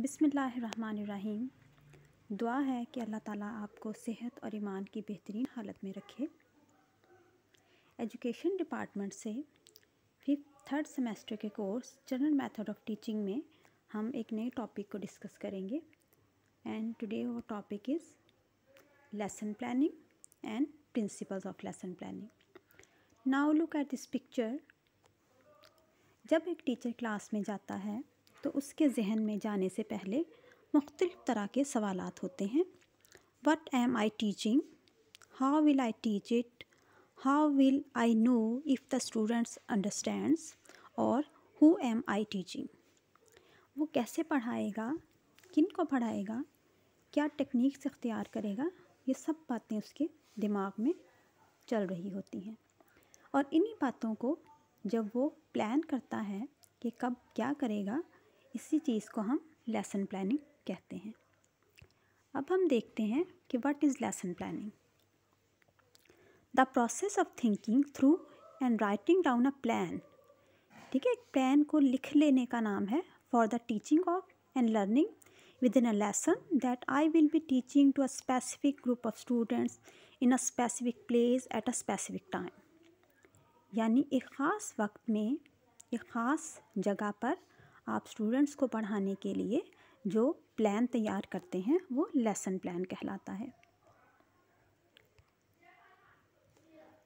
बिसमीम दुआ है कि अल्लाह ताला आपको सेहत और ईमान की बेहतरीन हालत में रखे एजुकेशन डिपार्टमेंट से फिफ्थ थर्ड सेमेस्टर के course general method of teaching में हम एक नए टॉपिक को डिस्कस करेंगे एंड टुडे वो topic is lesson planning and principles of lesson planning now look at this picture जब एक टीचर क्लास में जाता है तो उसके जहन में जाने से पहले मुख्तलिफ़ तरह के सवाल होते हैं what am I teaching how will I teach it how will I know if the students understands और हु एम आई टीचिंग वो कैसे पढ़ाएगा किन को पढ़ाएगा क्या टेक्निक्स इख्तियार करेगा ये सब बातें उसके दिमाग में चल रही होती हैं और इन्हीं बातों को जब वो प्लान करता है कि कब क्या करेगा इसी चीज़ को हम लेसन प्लानिंग कहते हैं अब हम देखते हैं कि what is lesson planning the process of thinking through and writing down a plan ठीक है एक प्लान को लिख लेने का नाम है for the teaching of and learning within a lesson that I will be teaching to a specific group of students in a specific place at a specific time यानी एक ख़ास वक्त में एक ख़ास जगह पर आप स्टूडेंट्स को पढ़ाने के लिए जो प्लान तैयार करते हैं वो लेसन प्लान कहलाता है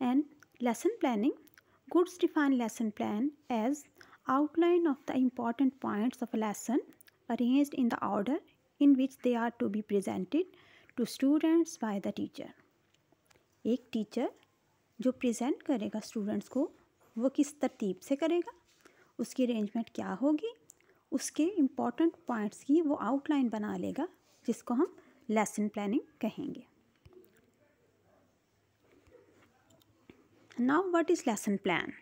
and lesson planning Good's define lesson plan as outline of the important point of lesson arrange in the order in which they are to be presented to students by the teacher एक teacher जो present करेगा students को वो किस तरतीब से करेगा उसकी अरेंजमेंट क्या होगी उसके इम्पॉर्टेंट पॉइंट्स की वो आउटलाइन बना लेगा जिसको हम लेसन प्लानिंग कहेंगे now what is lesson plan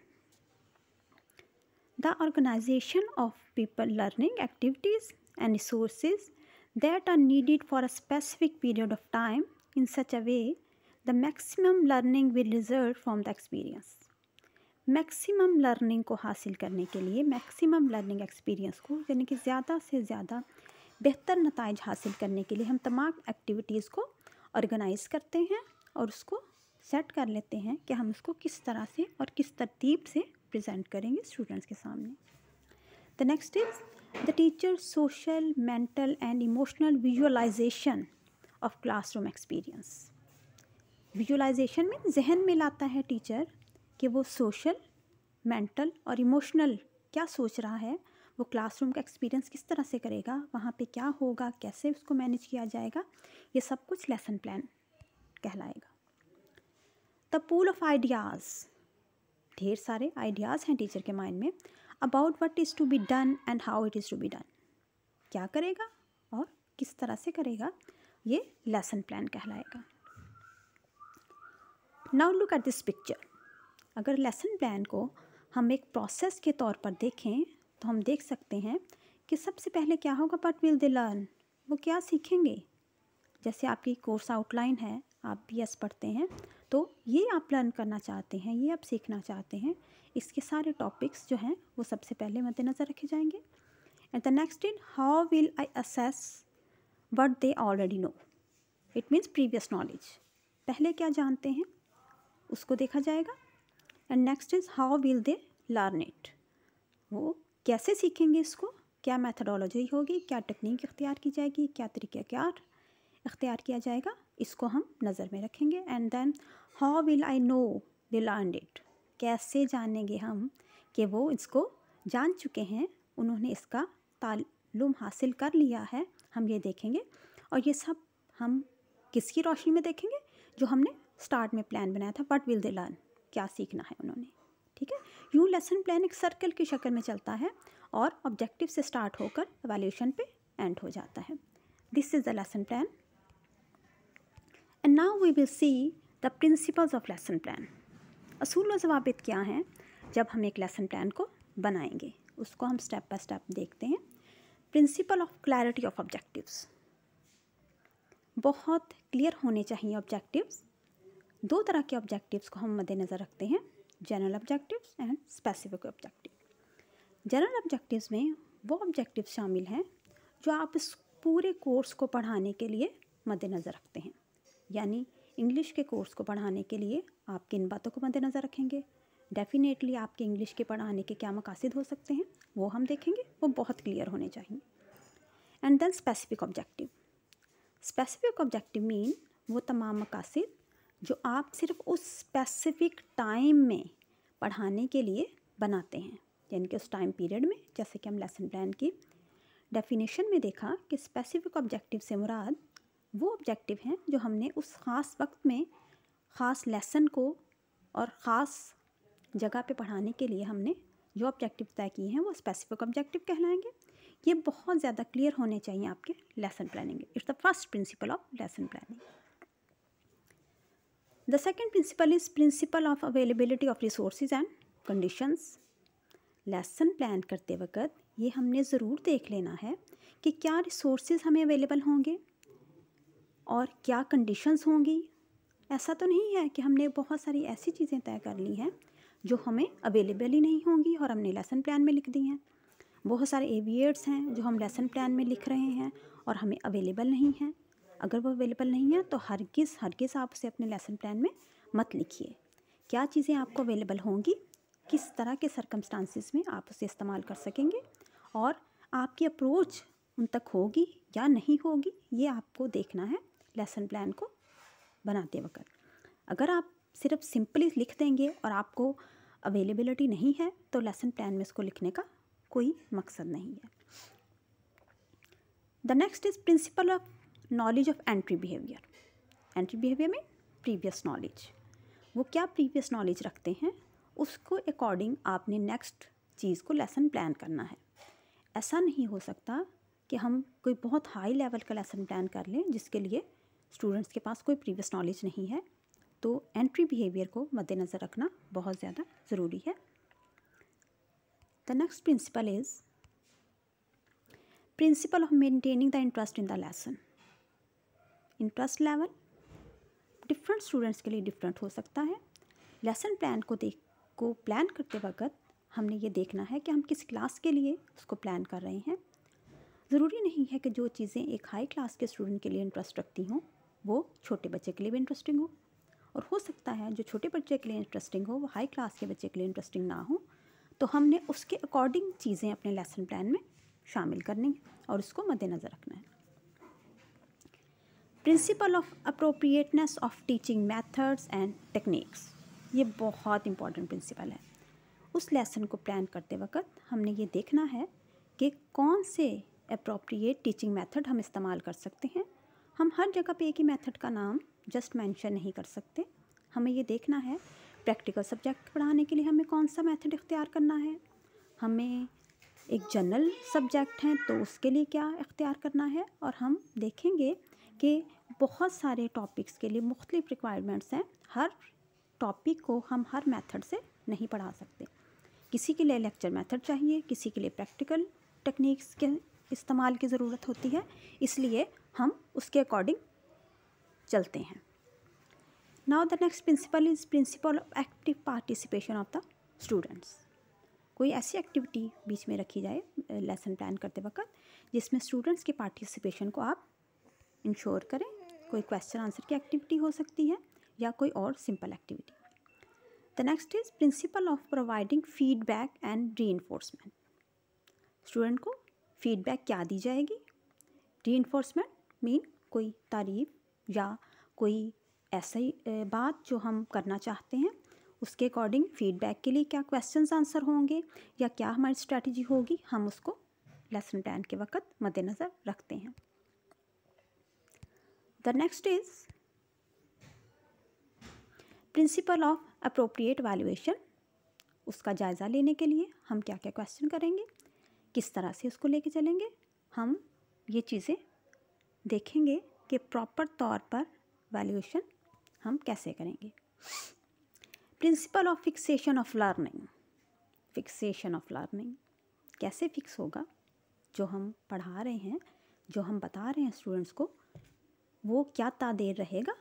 the organization of people learning activities and resources that are needed for a specific period of time in such a way the maximum learning will reserve from the experience maximum learning को हासिल करने के लिए maximum learning experience को यानी कि ज़्यादा से ज़्यादा बेहतर नतज हासिल करने के लिए हम तमाम एक्टिविटीज़ को ऑर्गेनाइज करते हैं और उसको सेट कर लेते हैं कि हम उसको किस तरह से और किस तरतीब से प्रेजेंट करेंगे स्टूडेंट्स के सामने the next is the teacher social mental and emotional visualization of classroom experience visualization में जहन में लाता है टीचर कि वो सोशल मेंटल और इमोशनल क्या सोच रहा है वो क्लासरूम का एक्सपीरियंस किस तरह से करेगा वहाँ पे क्या होगा कैसे उसको मैनेज किया जाएगा ये सब कुछ लेसन प्लान कहलाएगा द पूल ऑफ आइडियाज़ ढेर सारे आइडियाज़ हैं टीचर के माइंड में about what is to be done and how it is to be done क्या करेगा और किस तरह से करेगा ये लेसन प्लान कहलाएगा now look at this picture अगर लेसन प्लान को हम एक प्रोसेस के तौर पर देखें तो हम देख सकते हैं कि सबसे पहले क्या होगा बट विल दे लर्न वो क्या सीखेंगे जैसे आपकी कोर्स आउटलाइन है आप बी एस पढ़ते हैं तो ये आप लर्न करना चाहते हैं ये आप सीखना चाहते हैं इसके सारे टॉपिक्स जो हैं वो सबसे पहले मद्देनज़र रखे जाएंगे and the next in how will I assess what they already know it means previous knowledge पहले क्या जानते हैं उसको देखा जाएगा and next is how will they learn it वो कैसे सीखेंगे इसको क्या मैथडोलॉजी होगी क्या टेक्निक इख्तियार की जाएगी क्या तरीक़ा क्या इख्तियार किया जाएगा इसको हम नज़र में रखेंगे and then how will I know they learn it कैसे जानेंगे हम कि वो इसको जान चुके हैं उन्होंने इसका तालुम हासिल कर लिया है हम ये देखेंगे और ये सब हम किसकी रोशनी में देखेंगे जो हमने स्टार्ट में प्लान बनाया था वट विल दे लर्न क्या सीखना है उन्होंने ठीक है यूँ लेसन प्लान एक सर्कल की शक्ल में चलता है और ऑब्जेक्टिव से स्टार्ट होकर एवेल्यूशन पे एंड हो जाता है this is the lesson plan and now we will see the principles of lesson plan असूल जवाब क्या हैं जब हम एक लेसन प्लान को बनाएंगे उसको हम स्टेप बाय स्टेप देखते हैं principle of clarity of objectives बहुत क्लियर होने चाहिए ऑब्जेक्टिव्स दो तरह के ऑब्जेक्टिव्स को हम मद्देनज़र रखते हैं general objectives and specific objective general objectives में वो ऑब्जेक्टिव शामिल हैं जो आप इस पूरे कोर्स को पढ़ाने के लिए मद्देनज़र रखते हैं यानी इंग्लिश के कोर्स को पढ़ाने के लिए आप किन बातों को मद्देनज़र रखेंगे डेफिनेटली आपके इंग्लिश के पढ़ाने के क्या मकासद हो सकते हैं वो हम देखेंगे वो बहुत क्लियर होने चाहिए and then specific objective specific objective mean वो तमाम मकासद जो आप सिर्फ उस स्पेसिफिक टाइम में पढ़ाने के लिए बनाते हैं यानी कि उस टाइम पीरियड में जैसे कि हम लेसन प्लान की डेफिनेशन में देखा कि स्पेसिफिक ऑब्जेक्टिव से मुराद वो ऑब्जेक्टिव हैं जो हमने उस ख़ास वक्त में ख़ास लेसन को और ख़ास जगह पे पढ़ाने के लिए हमने जो ऑब्जेक्टिव तय किए हैं वो स्पेसिफिक ऑब्जेक्टिव कहलाएंगे ये बहुत ज़्यादा क्लियर होने चाहिए आपके lesson planning it's the first principle of lesson planning the second principle is principle of availability of resource and conditions lesson plan करते वक्त ये हमने ज़रूर देख लेना है कि क्या रिसोर्सेज हमें अवेलेबल होंगे और क्या कंडीशंस होंगी ऐसा तो नहीं है कि हमने बहुत सारी ऐसी चीज़ें तय कर ली हैं जो हमें अवेलेबल ही नहीं होंगी और हमने लेसन प्लान में लिख दी हैं बहुत सारे एविएट्स हैं जो हम लेसन प्लान में लिख रहे हैं और हमें अवेलेबल नहीं हैं अगर वो अवेलेबल नहीं है तो हर किस हर किस आप उसे अपने लेसन प्लान में मत लिखिए क्या चीज़ें आपको अवेलेबल होंगी किस तरह के सरकमस्टांसिस में आप उसे इस्तेमाल कर सकेंगे और आपकी अप्रोच उन तक होगी या नहीं होगी ये आपको देखना है लेसन प्लान को बनाते वक्त अगर आप सिर्फ सिंपली लिख देंगे और आपको अवेलेबिलिटी नहीं है तो लेसन प्लान में इसको लिखने का कोई मकसद नहीं है the next is principle of knowledge of entry behaviour entry behaviour में प्रीवियस नॉलेज वो क्या प्रीवियस नॉलेज रखते हैं उसको अकॉर्डिंग आपने नेक्स्ट चीज़ को लेसन प्लान करना है ऐसा नहीं हो सकता कि हम कोई बहुत हाई लेवल का लेसन प्लान कर लें जिसके लिए स्टूडेंट्स के पास कोई प्रीवियस नॉलेज नहीं है तो एंट्री बिहेवियर को मद्देनज़र रखना बहुत ज़्यादा ज़रूरी है the next principle is principle of maintaining the interest in the lesson interest level different students के लिए डिफरेंट हो सकता है लेसन प्लान को देख को प्लान करते वक्त हमने ये देखना है कि हम किस क्लास के लिए उसको प्लान कर रहे हैं ज़रूरी नहीं है कि जो चीज़ें एक हाई क्लास के स्टूडेंट के लिए इंटरेस्ट रखती हों वो छोटे बच्चे के लिए भी इंटरेस्टिंग हो और हो सकता है जो छोटे बच्चे के लिए इंटरेस्टिंग हो वो हाई क्लास के बच्चे के लिए इंटरेस्टिंग ना हो तो हमने उसके अकॉर्डिंग चीज़ें अपने लेसन प्लान में शामिल करनी है और उसको मद्देनज़र रखना है principle of appropriateness of teaching methods and techniques ये बहुत इंपॉर्टेंट प्रिंसिपल है उस लेसन को प्लान करते वक्त हमने ये देखना है कि कौन से अप्रोप्रिएट टीचिंग मेथड हम इस्तेमाल कर सकते हैं हम हर जगह पे एक ही मेथड का नाम जस्ट मेंशन नहीं कर सकते हमें ये देखना है प्रैक्टिकल सब्जेक्ट पढ़ाने के लिए हमें कौन सा मेथड इख्तियार करना है हमें एक जनरल सब्जेक्ट हैं तो उसके लिए क्या इख्तियार करना है और हम देखेंगे कि बहुत सारे टॉपिक्स के लिए मुख्तलिफ रिक्वायरमेंट्स हैं हर टॉपिक को हम हर मेथड से नहीं पढ़ा सकते किसी के लिए लेक्चर मेथड चाहिए किसी के लिए प्रैक्टिकल टेक्निक्स के इस्तेमाल की ज़रूरत होती है इसलिए हम उसके अकॉर्डिंग चलते हैं now the next principle is principle of active participation of the students कोई ऐसी एक्टिविटी बीच में रखी जाए लेसन प्लान करते वक्त जिसमें स्टूडेंट्स के पार्टिसिपेशन को आप इंश्योर करें कोई क्वेश्चन आंसर की एक्टिविटी हो सकती है या कोई और simple activity the next is principle of providing feedback and री स्टूडेंट को फीडबैक क्या दी जाएगी री मीन कोई तारीफ या कोई ऐसी बात जो हम करना चाहते हैं उसके अकॉर्डिंग फीडबैक के लिए क्या क्वेश्चन आंसर होंगे या क्या हमारी स्ट्रैटेजी होगी हम उसको लेसन टेन के वक्त मद्देनज़र रखते हैं The next is principle of appropriate valuation उसका जायज़ा लेने के लिए हम क्या क्या क्वेश्चन करेंगे किस तरह से उसको लेके चलेंगे हम ये चीज़ें देखेंगे कि प्रॉपर तौर पर वैल्यूएशन हम कैसे करेंगे principle of fixation of learning fixation of learning कैसे फिक्स होगा जो हम पढ़ा रहे हैं जो हम बता रहे हैं स्टूडेंट्स को वो क्या तादेर रहेगा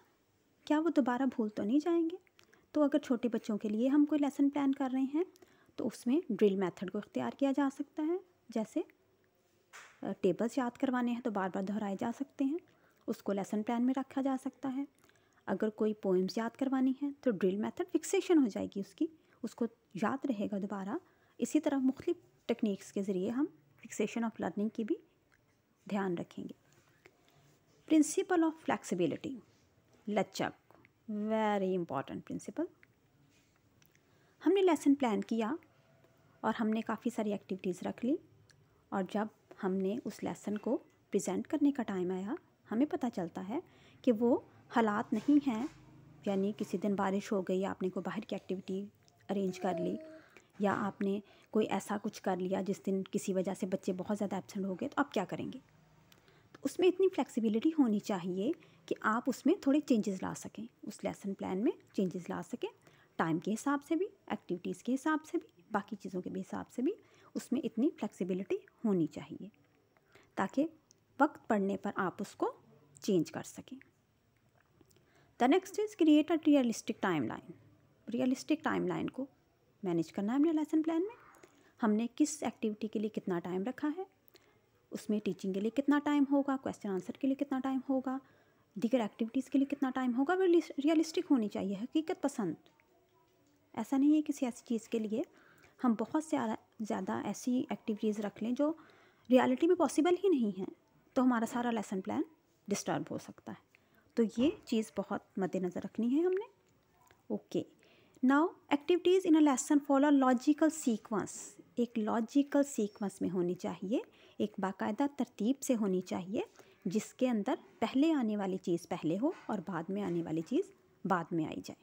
क्या वो दोबारा भूल तो नहीं जाएंगे तो अगर छोटे बच्चों के लिए हम कोई लेसन प्लान कर रहे हैं तो उसमें ड्रिल मेथड को इख्तियार किया जा सकता है जैसे टेबल्स याद करवाने हैं तो बार बार दोहराए जा सकते हैं उसको लेसन प्लान में रखा जा सकता है अगर कोई पोइम्स याद करवानी है तो ड्रिल मेथड फिक्सेशन हो जाएगी उसकी उसको याद रहेगा दोबारा इसी तरह मुख्तलिफ टेक्निक्स के ज़रिए हम फिक्सेशन ऑफ लर्निंग की भी ध्यान रखेंगे प्रिंसिपल ऑफ फ्लैक्सीबिलिटी लचक वेरी इंपॉर्टेंट प्रिंसिपल हमने लेसन प्लान किया और हमने काफ़ी सारी एक्टिविटीज़ रख ली और जब हमने उस लेसन को प्रेजेंट करने का टाइम आया हमें पता चलता है कि वो हालात नहीं हैं यानी किसी दिन बारिश हो गई आपने कोई बाहर की एक्टिविटी अरेंज कर ली या आपने कोई ऐसा कुछ कर लिया जिस दिन किसी वजह से बच्चे बहुत ज़्यादा एबसेंट हो गए तो आप क्या करेंगे तो उसमें इतनी फ्लेक्सिबिलिटी होनी चाहिए कि आप उसमें थोड़े चेंजेस ला सकें उस लेसन प्लान में चेंजेस ला सकें टाइम के हिसाब से भी एक्टिविटीज़ के हिसाब से भी बाकी चीज़ों के भी हिसाब से भी उसमें इतनी फ्लेक्सिबिलिटी होनी चाहिए ताकि वक्त पड़ने पर आप उसको चेंज कर सकें the next is create a realistic timeline realistic timeline को मैनेज करना है अपने लेसन प्लान में हमने किस एक्टिविटी के लिए कितना टाइम रखा है उसमें टीचिंग के लिए कितना टाइम होगा क्वेश्चन आंसर के लिए कितना टाइम होगा दीगर एक्टिविटीज़ के लिए कितना टाइम होगा वह रियलिस्टिक होनी चाहिए हकीकत पसंद ऐसा नहीं है किसी ऐसी चीज़ के लिए हम बहुत से ज़्यादा ऐसी एक्टिविटीज़ रख लें जो रियलिटी में पॉसिबल ही नहीं है तो हमारा सारा लेसन प्लान डिस्टर्ब हो सकता है तो ये चीज़ बहुत मद्देनज़र रखनी है हमने okay now activities in a lesson follow logical sequence एक लॉजिकल सीक्वेंस में होनी चाहिए एक बाकायदा तरतीब से होनी चाहिए जिसके अंदर पहले आने वाली चीज़ पहले हो और बाद में आने वाली चीज़ बाद में आई जाए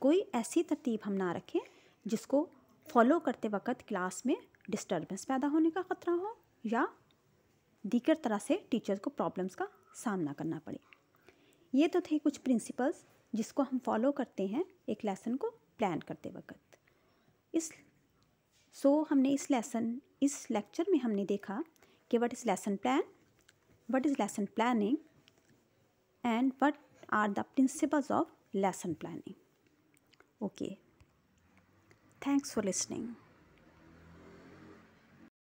कोई ऐसी तरतीब हम ना रखें जिसको फॉलो करते वक्त क्लास में डिस्टर्बेंस पैदा होने का ख़तरा हो या दीगर तरह से टीचर्स को प्रॉब्लम्स का सामना करना पड़े ये तो थे कुछ प्रिंसिपल्स जिसको हम फॉलो करते हैं एक लेसन को प्लान करते वक्त इस सो so, हमने इस लेसन इस लेक्चर में हमने देखा कि what is lesson plan what is lesson planning and what are the principles of lesson planning okay thanks for listening